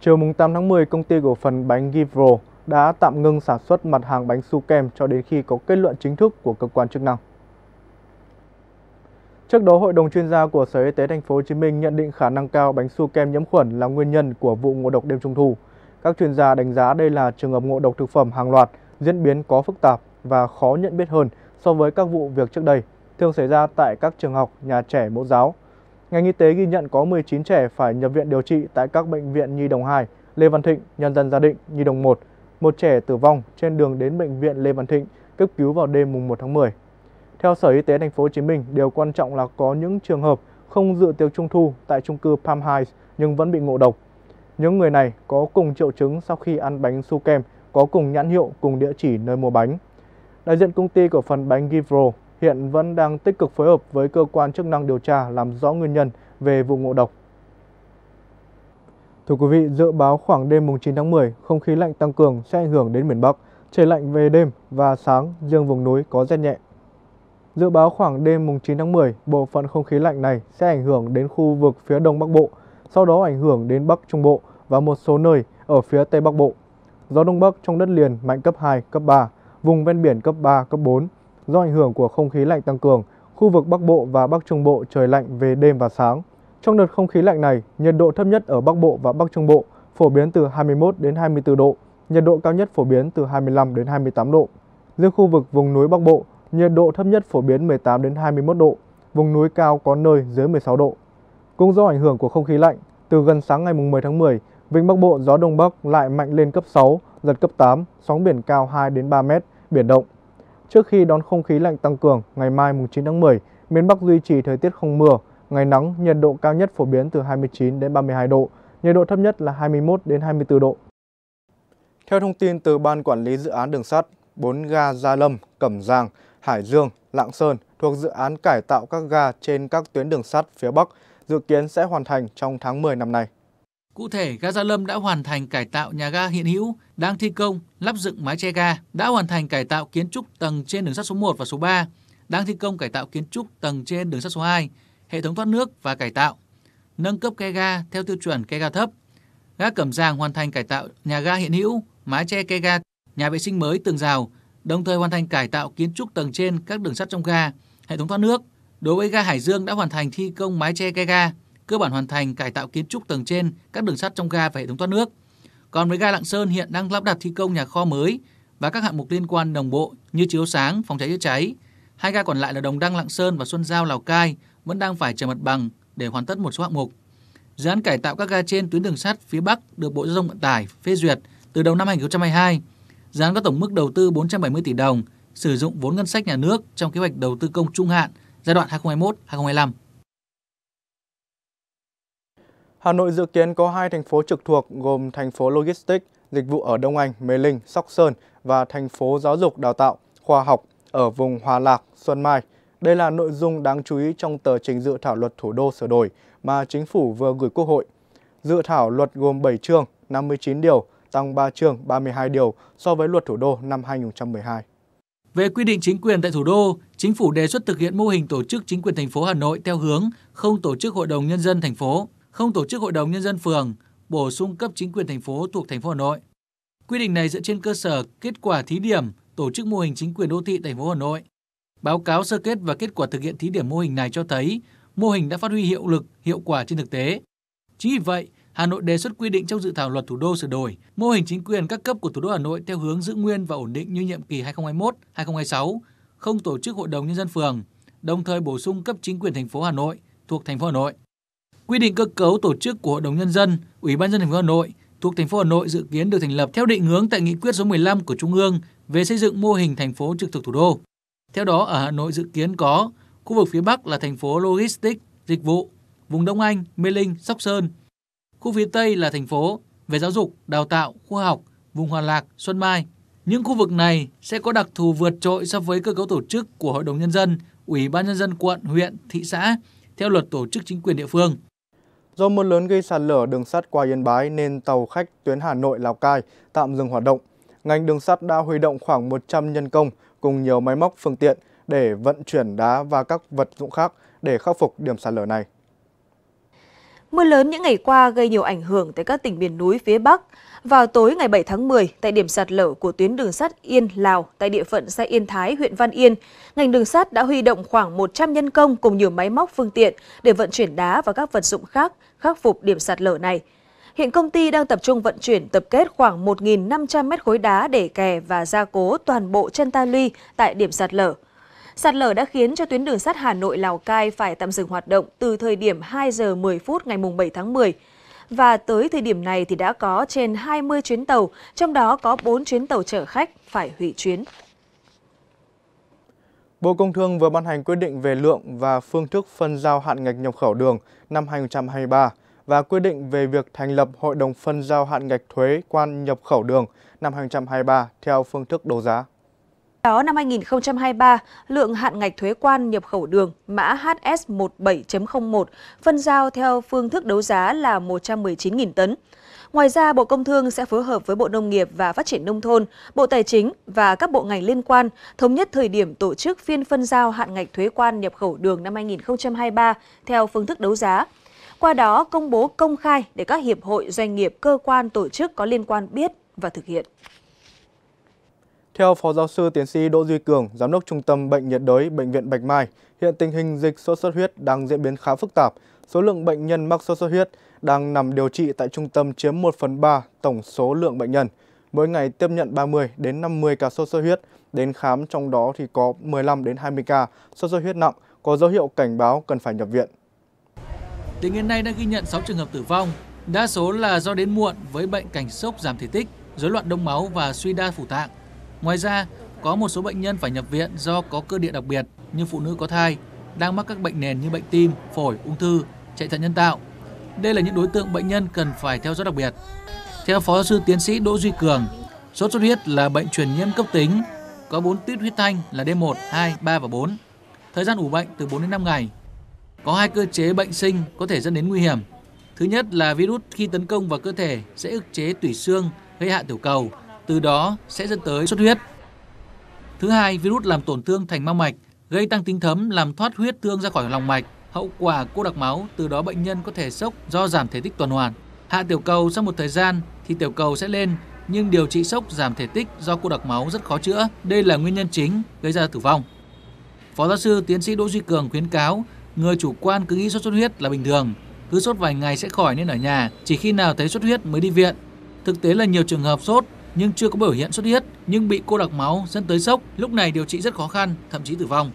Chiều 8 tháng 10, công ty cổ phần bánh Givro đã tạm ngưng sản xuất mặt hàng bánh su kem cho đến khi có kết luận chính thức của cơ quan chức năng. Trước đó, hội đồng chuyên gia của Sở Y tế Thành phố Hồ Chí Minh nhận định khả năng cao bánh su kem nhiễm khuẩn là nguyên nhân của vụ ngộ độc đêm trung thu. Các chuyên gia đánh giá đây là trường hợp ngộ độc thực phẩm hàng loạt, diễn biến có phức tạp và khó nhận biết hơn so với các vụ việc trước đây, thường xảy ra tại các trường học, nhà trẻ mẫu giáo, ngành y tế ghi nhận có 19 trẻ phải nhập viện điều trị tại các bệnh viện Nhi Đồng 2, Lê Văn Thịnh, Nhân dân Gia Định, Nhi Đồng 1. Một trẻ tử vong trên đường đến bệnh viện Lê Văn Thịnh cấp cứu vào đêm mùng 1 tháng 10. Theo Sở Y tế thành phố Hồ Chí Minh, điều quan trọng là có những trường hợp không dự tiệc trung thu tại trung cư Palm Heights nhưng vẫn bị ngộ độc. Những người này có cùng triệu chứng sau khi ăn bánh su kem, có cùng nhãn hiệu, cùng địa chỉ nơi mua bánh. Đại diện công ty cổ phần bánh Givro hiện vẫn đang tích cực phối hợp với cơ quan chức năng điều tra làm rõ nguyên nhân về vụ ngộ độc. Thưa quý vị, dự báo khoảng đêm 9 tháng 10, không khí lạnh tăng cường sẽ ảnh hưởng đến miền Bắc, trời lạnh về đêm và sáng, riêng vùng núi có rét nhẹ. Dự báo khoảng đêm 9 tháng 10, bộ phận không khí lạnh này sẽ ảnh hưởng đến khu vực phía Đông Bắc Bộ, sau đó ảnh hưởng đến Bắc Trung Bộ và một số nơi ở phía Tây Bắc Bộ. Gió Đông Bắc trong đất liền mạnh cấp 2, cấp 3, vùng ven biển cấp 3, cấp 4, do ảnh hưởng của không khí lạnh tăng cường, khu vực Bắc Bộ và Bắc Trung Bộ trời lạnh về đêm và sáng. Trong đợt không khí lạnh này, nhiệt độ thấp nhất ở Bắc Bộ và Bắc Trung Bộ phổ biến từ 21 đến 24 độ, nhiệt độ cao nhất phổ biến từ 25 đến 28 độ. Riêng khu vực vùng núi Bắc Bộ, nhiệt độ thấp nhất phổ biến 18 đến 21 độ, vùng núi cao có nơi dưới 16 độ. Cũng do ảnh hưởng của không khí lạnh, từ gần sáng ngày 10 tháng 10, Vịnh Bắc Bộ gió Đông Bắc lại mạnh lên cấp 6, giật cấp 8, sóng biển cao 2 đến 3 mét, biển động. Trước khi đón không khí lạnh tăng cường, ngày mai mùng 9 tháng 10, miền Bắc duy trì thời tiết không mưa, ngày nắng, nhiệt độ cao nhất phổ biến từ 29 đến 32 độ, nhiệt độ thấp nhất là 21 đến 24 độ. Theo thông tin từ Ban Quản lý Dự án Đường sắt, 4 ga Gia Lâm, Cẩm Giang, Hải Dương, Lạng Sơn thuộc dự án cải tạo các ga trên các tuyến đường sắt phía Bắc dự kiến sẽ hoàn thành trong tháng 10 năm nay. Cụ thể, ga Gia Lâm đã hoàn thành cải tạo nhà ga hiện hữu, đang thi công, lắp dựng mái che ga, đã hoàn thành cải tạo kiến trúc tầng trên đường sắt số 1 và số 3, đang thi công cải tạo kiến trúc tầng trên đường sắt số 2, hệ thống thoát nước và cải tạo, nâng cấp cây ga theo tiêu chuẩn cây ga thấp. Ga Cẩm Giàng hoàn thành cải tạo nhà ga hiện hữu, mái che cây ga, nhà vệ sinh mới tường rào, đồng thời hoàn thành cải tạo kiến trúc tầng trên các đường sắt trong ga, hệ thống thoát nước. Đối với ga Hải Dương đã hoàn thành thi công mái che cây ga, cơ bản hoàn thành cải tạo kiến trúc tầng trên các đường sắt trong ga và hệ thống thoát nước. Còn với ga Lạng Sơn hiện đang lắp đặt thi công nhà kho mới và các hạng mục liên quan đồng bộ như chiếu sáng, phòng cháy chữa cháy. Hai ga còn lại là Đồng Đăng Lạng Sơn và Xuân Giao Lào Cai vẫn đang phải chờ mặt bằng để hoàn tất một số hạng mục. Dự án cải tạo các ga trên tuyến đường sắt phía Bắc được Bộ Giao thông Vận tải phê duyệt từ đầu năm 2022. Dự án có tổng mức đầu tư 470 tỷ đồng, sử dụng vốn ngân sách nhà nước trong kế hoạch đầu tư công trung hạn giai đoạn 2021-2025. Hà Nội dự kiến có hai thành phố trực thuộc gồm thành phố Logistics, dịch vụ ở Đông Anh, Mê Linh, Sóc Sơn và thành phố Giáo dục Đào tạo, Khoa học ở vùng Hòa Lạc, Xuân Mai. Đây là nội dung đáng chú ý trong tờ trình dự thảo luật thủ đô sửa đổi mà chính phủ vừa gửi Quốc hội. Dự thảo luật gồm 7 chương, 59 điều, tăng 3 chương, 32 điều so với luật thủ đô năm 2012. Về quy định chính quyền tại thủ đô, chính phủ đề xuất thực hiện mô hình tổ chức chính quyền thành phố Hà Nội theo hướng không tổ chức hội đồng nhân dân thành phố không tổ chức hội đồng nhân dân phường, bổ sung cấp chính quyền thành phố thuộc thành phố Hà Nội. Quy định này dựa trên cơ sở kết quả thí điểm tổ chức mô hình chính quyền đô thị thành phố Hà Nội. Báo cáo sơ kết và kết quả thực hiện thí điểm mô hình này cho thấy mô hình đã phát huy hiệu lực, hiệu quả trên thực tế. Chính vì vậy, Hà Nội đề xuất quy định trong dự thảo luật thủ đô sửa đổi mô hình chính quyền các cấp của thủ đô Hà Nội theo hướng giữ nguyên và ổn định như nhiệm kỳ 2021-2026, không tổ chức hội đồng nhân dân phường, đồng thời bổ sung cấp chính quyền thành phố Hà Nội thuộc thành phố Hà Nội quy định cơ cấu tổ chức của Hội đồng nhân dân, Ủy ban nhân dân thành phố Hà Nội thuộc thành phố Hà Nội dự kiến được thành lập theo định hướng tại nghị quyết số 15 của Trung ương về xây dựng mô hình thành phố trực thuộc thủ đô. Theo đó ở Hà Nội dự kiến có khu vực phía Bắc là thành phố logistics, dịch vụ, vùng Đông Anh, Mê Linh, Sóc Sơn. Khu phía Tây là thành phố về giáo dục, đào tạo, khoa học, vùng Hòa Lạc, Xuân Mai. Những khu vực này sẽ có đặc thù vượt trội so với cơ cấu tổ chức của Hội đồng Nhân dân, Ủy ban Nhân dân quận, huyện, thị xã theo luật tổ chức chính quyền địa phương. Do mưa lớn gây sạt lở đường sắt qua Yên Bái nên tàu khách tuyến Hà Nội Lào Cai tạm dừng hoạt động. Ngành đường sắt đã huy động khoảng 100 nhân công cùng nhiều máy móc phương tiện để vận chuyển đá và các vật dụng khác để khắc phục điểm sạt lở này. Mưa lớn những ngày qua gây nhiều ảnh hưởng tới các tỉnh miền núi phía Bắc. Vào tối ngày 7 tháng 10, tại điểm sạt lở của tuyến đường sắt Yên Lào tại địa phận xã Yên Thái, huyện Văn Yên, ngành đường sắt đã huy động khoảng 100 nhân công cùng nhiều máy móc phương tiện để vận chuyển đá và các vật dụng khác khắc phục điểm sạt lở này. Hiện công ty đang tập trung vận chuyển tập kết khoảng 1.500 mét khối đá để kè và gia cố toàn bộ chân ta luy tại điểm sạt lở. Sạt lở đã khiến cho tuyến đường sắt Hà Nội Lào Cai phải tạm dừng hoạt động từ thời điểm 2 giờ 10 phút ngày 7 tháng 10. Và tới thời điểm này thì đã có trên 20 chuyến tàu, trong đó có 4 chuyến tàu chở khách phải hủy chuyến. Bộ Công Thương vừa ban hành quyết định về lượng và phương thức phân giao hạn ngạch nhập khẩu đường năm 2023 và quyết định về việc thành lập Hội đồng phân giao hạn ngạch thuế quan nhập khẩu đường năm 2023 theo phương thức đấu giá. Đó năm 2023, lượng hạn ngạch thuế quan nhập khẩu đường mã HS17.01 phân giao theo phương thức đấu giá là 119.000 tấn. Ngoài ra, Bộ Công Thương sẽ phối hợp với Bộ Nông nghiệp và Phát triển Nông thôn, Bộ Tài chính và các bộ ngành liên quan thống nhất thời điểm tổ chức phiên phân giao hạn ngạch thuế quan nhập khẩu đường năm 2023 theo phương thức đấu giá. Qua đó công bố công khai để các hiệp hội, doanh nghiệp, cơ quan, tổ chức có liên quan biết và thực hiện. Theo Phó Giáo sư Tiến sĩ Đỗ Duy Cường, Giám đốc Trung tâm Bệnh nhiệt đới Bệnh viện Bạch Mai, hiện tình hình dịch sốt xuất huyết đang diễn biến khá phức tạp. Số lượng bệnh nhân mắc sốt xuất huyết đang nằm điều trị tại trung tâm chiếm 1 phần 3 tổng số lượng bệnh nhân. Mỗi ngày tiếp nhận 30 đến 50 ca sốt xuất huyết, đến khám trong đó thì có 15 đến 20 ca sốt xuất huyết nặng, có dấu hiệu cảnh báo cần phải nhập viện. Tính đến nay đã ghi nhận 6 trường hợp tử vong, đa số là do đến muộn với bệnh cảnh sốc giảm thể tích, rối loạn đông máu và suy đa phủ tạng. Ngoài ra, có một số bệnh nhân phải nhập viện do có cơ địa đặc biệt như phụ nữ có thai, đang mắc các bệnh nền như bệnh tim, phổi, ung thư, chạy thận nhân tạo. Đây là những đối tượng bệnh nhân cần phải theo dõi đặc biệt. Theo Phó Giáo sư Tiến sĩ Đỗ Duy Cường, sốt xuất huyết là bệnh truyền nhiễm cấp tính, có 4 tuyết huyết thanh là D1, 2, 3 và 4. Thời gian ủ bệnh từ 4 đến 5 ngày. Có hai cơ chế bệnh sinh có thể dẫn đến nguy hiểm. Thứ nhất là virus khi tấn công vào cơ thể sẽ ức chế tủy xương gây hạ tiểu cầu từ đó sẽ dẫn tới xuất huyết. Thứ hai, virus làm tổn thương thành mao mạch, gây tăng tính thấm làm thoát huyết tương ra khỏi lòng mạch, hậu quả cô đặc máu, từ đó bệnh nhân có thể sốc do giảm thể tích tuần hoàn. Hạ tiểu cầu sau một thời gian thì tiểu cầu sẽ lên, nhưng điều trị sốc giảm thể tích do cô đặc máu rất khó chữa. Đây là nguyên nhân chính gây ra tử vong. Phó giáo sư tiến sĩ Đỗ Duy Cường khuyến cáo, người chủ quan cứ nghĩ sốt xuất huyết là bình thường, cứ sốt vài ngày sẽ khỏi nên ở nhà, chỉ khi nào thấy xuất huyết mới đi viện. Thực tế là nhiều trường hợp sốt nhưng chưa có biểu hiện xuất huyết nhưng bị cô đặc máu dẫn tới sốc, lúc này điều trị rất khó khăn, thậm chí tử vong.